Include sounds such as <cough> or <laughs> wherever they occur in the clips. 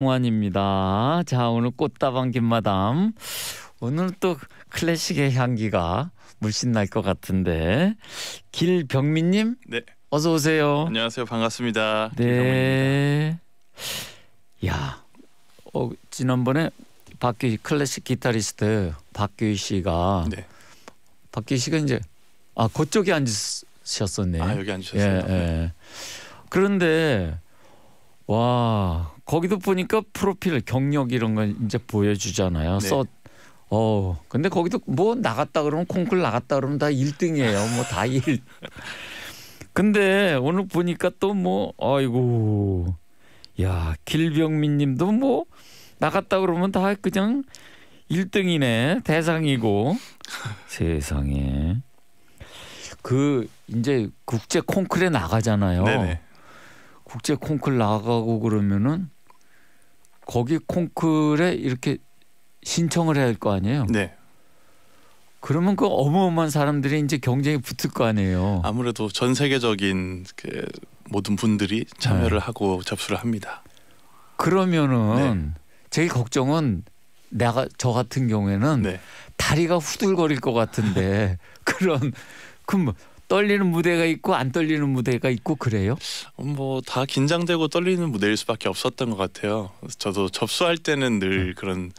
홍환입니다. 자 오늘 꽃다방 김마담 오늘 또 클래식의 향기가 물씬 날 것 같은데 길병민님 네 어서 오세요. 안녕하세요 반갑습니다. 네. 야 어, 지난번에 박규 클래식 기타리스트 박규 희 씨가 네. 박규 희 씨가 이제 아 그쪽에 앉으셨었네. 아 여기 앉으셨어요. 예, 예. 그런데 와 거기도 보니까 프로필 경력 이런 걸 이제 보여주잖아요. 네. 써 어, 근데 거기도 뭐 나갔다 그러면 콩쿨 나갔다 그러면 다 1등이에요. 뭐 다 1. <laughs> 근데 오늘 보니까 또 뭐 아이고. 야, 길병민 님도 뭐 나갔다 그러면 다 그냥 1등이네. 대상이고. <laughs> 세상에. 그 이제 국제 콩쿨에 나가잖아요. 네네. 국제 콩쿨 나가고 그러면은 거기 콩쿨에 이렇게 신청을 해야 할 거 아니에요? 네. 그러면 그 어마어마한 사람들이 이제 경쟁이 붙을 거 아니에요. 아무래도 전 세계적인 그 모든 분들이 참여를 네. 하고 접수를 합니다. 그러면은 네. 제일 걱정은 내가 저 같은 경우에는 네. 다리가 후들거릴 것 같은데 <laughs> 그런 그럼 떨리는 무대가 있고 안 떨리는 무대가 있고 그래요? 뭐 다 긴장되고 떨리는 무대일 수밖에 없었던 것 같아요. 저도 접수할 때는 늘 네. 그런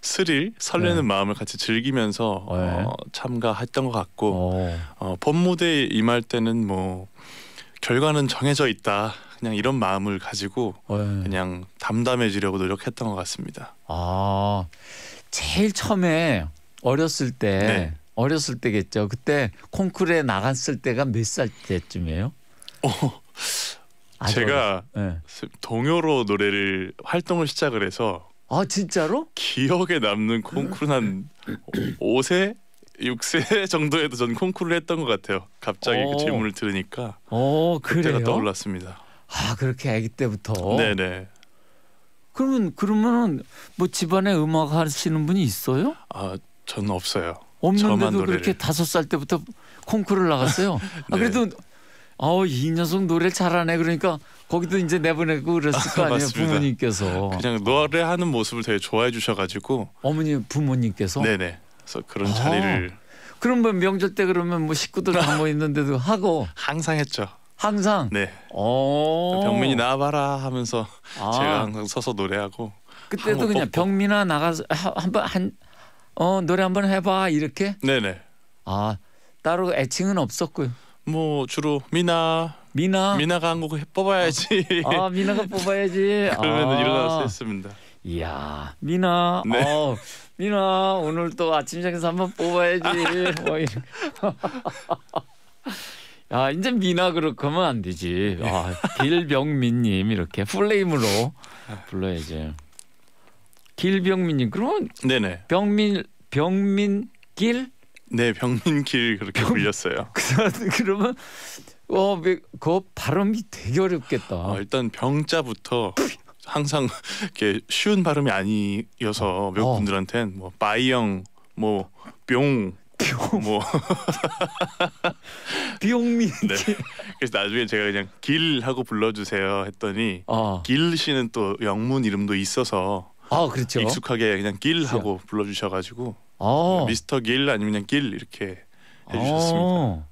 스릴, 설레는 네. 마음을 같이 즐기면서 어, 네. 어, 참가했던 것 같고 어, 어 본무대 임할 때는 뭐 결과는 정해져 있다. 그냥 이런 마음을 가지고 네. 그냥 담담해지려고 노력했던 것 같습니다. 아, 제일 처음에 어렸을 때 네. 어렸을 때겠죠. 그때 콩쿠르에 나갔을 때가 몇 살 때쯤이에요? 어. 제가 네. 동요로 노래를 활동을 시작을 해서 아 진짜로? 기억에 남는 콩쿠르 는한 5세 6세 정도에도 전 콩쿠르를 했던 것 같아요. 갑자기 그 오. 그 질문을 들으니까 오, 그때가 떠올랐습니다. 아 그렇게 아기 때부터. 네네. 그러면 그러면은 뭐 집안에 음악 하시는 분이 있어요? 아 저는 없어요. 없는데도 그렇게 다섯 살 때부터 콩쿠르를 나갔어요. <laughs> 아, 네. 아, 그래도 어, 이 녀석 노래 잘하네 그러니까 거기도 이제 내보내고 그랬을 <laughs> 거 아니에요 부모님께서 그냥 노래하는 모습을 되게 좋아해 주셔가지고 어머니 부모님께서 네네 그래서 그런 아, 자리를 그럼 뭐 명절 때 그러면 뭐 식구들 다모 <laughs> 있는데도 하고 항상 했죠 항상 네 어. 병민이 나와봐라 하면서 아. 제가 항상 서서 노래하고 그때도 그냥 병민아 나가서 한 번 한, 한, 한어 노래 한번 해봐 이렇게? 네네. 아 따로 애칭은 없었고요. 뭐 주로 미나 미나 미나가 한곡 뽑아야지. 아, 아 미나가 뽑아야지. <laughs> 그러면 아. 일어나서 했습니다. 이야 미나 네. 어, 미나 오늘 또 아침 장에서 한번 뽑아야지. 아 <laughs> 이제 미나 그렇게면안 되지. 아, 빌병민님 네. 이렇게 풀네임으로 <laughs> 불러야지. 길병민님 그러면 네네. 병민 병민길 네 병민길 그렇게 병, 불렸어요. <laughs> 그 그러면 어그 발음이 되게 어렵겠다. 어, 일단 병자부터 항상 이렇게 쉬운 발음이 아니어서 외국 어. 분들한테는뭐 바이영 뭐 뿅. 뭐 비용민 <laughs> 네. 그래서 나중에 제가 그냥 길 하고 불러주세요 했더니 어. 길 씨는 또 영문 이름도 있어서 아 그렇죠. 익숙하게 그냥 길 하고 불러주셔가지고 아. 미스터 길 아니면 그냥 길 이렇게 해주셨습니다. 아.